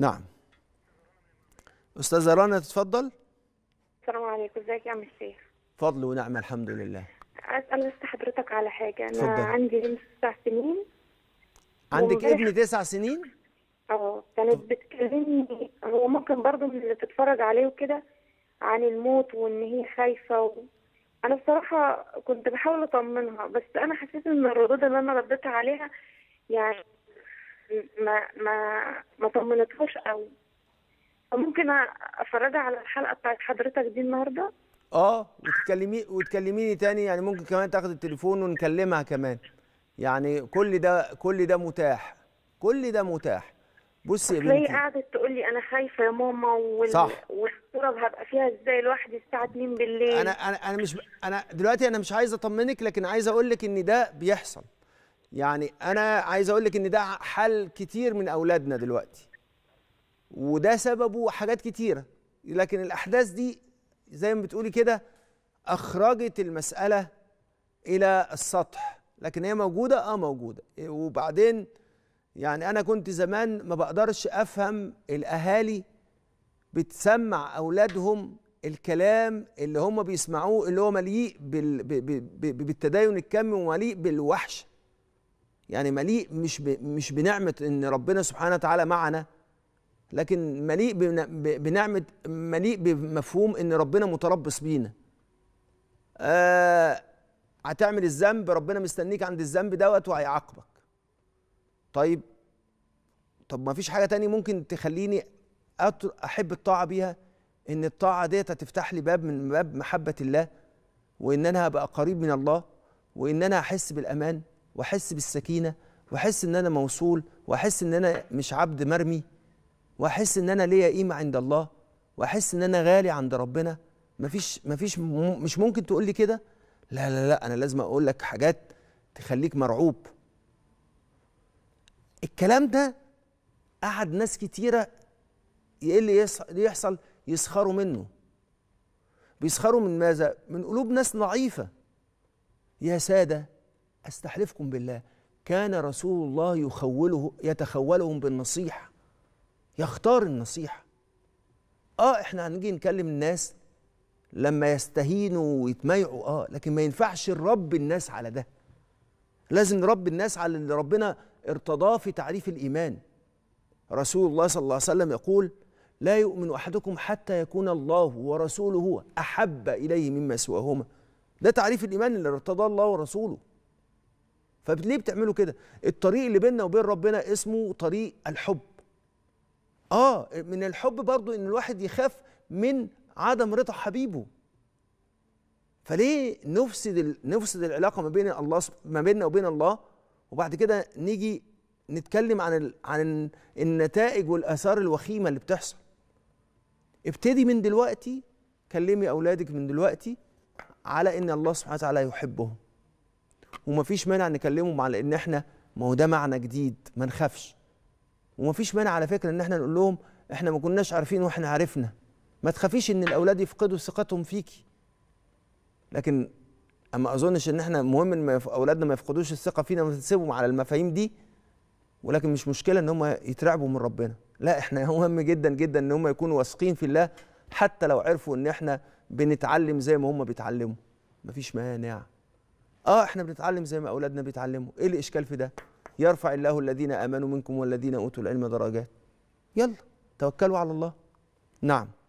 نعم استاذه رنا تتفضل السلام عليكم ازيك يا عم الشيخ فضل ونعمه الحمد لله اسال بس حضرتك على حاجه انا فضل. عندي ابن تسع سنين عندك ابن تسع سنين اه كانت بتكلمني هو ممكن برضه من اللي تتفرج عليه وكده عن الموت وان هي خايفه و... انا بصراحه كنت بحاول اطمنها بس انا حسيت ان الردود اللي انا رديتها عليها يعني ما ما ما طمنتهوش قوي فممكن افرجها على الحلقه بتاعت حضرتك دي النهارده اه وتكلمي وتكلميني تاني يعني ممكن كمان تاخد التليفون ونكلمها كمان يعني كل ده كل ده متاح كل ده متاح بصي يا بنتي قعدت تقول لي انا خايفه يا ماما وال... صح والصوره هبقى فيها ازاي لوحدي الساعه 2 بالليل انا انا انا مش انا دلوقتي انا مش عايز اطمنك لكن عايز اقول لك ان ده بيحصل يعني انا عايز اقول لك ان ده حال كتير من اولادنا دلوقتي وده سببه حاجات كتيره لكن الاحداث دي زي ما بتقولي كده اخرجت المساله الى السطح لكن هي موجوده اه موجوده وبعدين يعني انا كنت زمان ما بقدرش افهم الاهالي بتسمع اولادهم الكلام اللي هم بيسمعوه اللي هو مليء بالتدين الكمي ومليء بالوحشه يعني مليء مش مش بنعمه ان ربنا سبحانه وتعالى معنا لكن مليء بنعمه مليء بمفهوم ان ربنا متربص بينا آه هتعمل الذنب ربنا مستنيك عند الذنب دوت وهيعاقبك طيب طب ما فيش حاجه تاني ممكن تخليني احب الطاعه بيها ان الطاعه ديت هتفتح لي باب من باب محبه الله وان انا هبقى قريب من الله وان انا احس بالامان واحس بالسكينه واحس ان انا موصول واحس ان انا مش عبد مرمي واحس ان انا ليا قيمه عند الله واحس ان انا غالي عند ربنا مفيش مفيش مش ممكن تقول لي كده لا لا لا انا لازم اقول لك حاجات تخليك مرعوب الكلام ده قعد ناس كتيره ايه اللي يحصل يسخروا منه بيسخروا من ماذا من قلوب ناس ضعيفه يا ساده استحلفكم بالله كان رسول الله يخوله يتخولهم بالنصيحه يختار النصيحه اه احنا هنيجي نكلم الناس لما يستهينوا ويتمايعوا اه لكن ما ينفعش نربي الناس على ده لازم نربي الناس على اللي ربنا ارتضاه في تعريف الايمان رسول الله صلى الله عليه وسلم يقول لا يؤمن احدكم حتى يكون الله ورسوله احب اليه مما سواهما ده تعريف الايمان اللي ارتضاه الله ورسوله فليه بتعملوا كده الطريق اللي بيننا وبين ربنا اسمه طريق الحب اه من الحب برضو ان الواحد يخاف من عدم رضا حبيبه فليه نفسد نفسد العلاقه ما بين الله ما بيننا وبين الله وبعد كده نيجي نتكلم عن ال... عن النتائج والاثار الوخيمه اللي بتحصل ابتدي من دلوقتي كلمي اولادك من دلوقتي على ان الله سبحانه وتعالى يحبهم ومفيش مانع نكلمهم على ان احنا ما هو ده معنى جديد ما نخافش ومفيش مانع على فكره ان احنا نقول لهم احنا ما كناش عارفين واحنا عرفنا ما تخافيش ان الاولاد يفقدوا ثقتهم فيكي لكن اما اظنش ان احنا مهم ان اولادنا ما يفقدوش الثقه فينا ونسيبهم على المفاهيم دي ولكن مش مشكله ان هم يترعبوا من ربنا لا احنا مهم جدا جدا ان هم يكونوا واثقين في الله حتى لو عرفوا ان احنا بنتعلم زي ما هم بيتعلموا مفيش مانع اه احنا بنتعلم زي ما اولادنا بيتعلموا ايه الاشكال في ده يرفع الله الذين امنوا منكم والذين اوتوا العلم درجات يلا توكلوا على الله نعم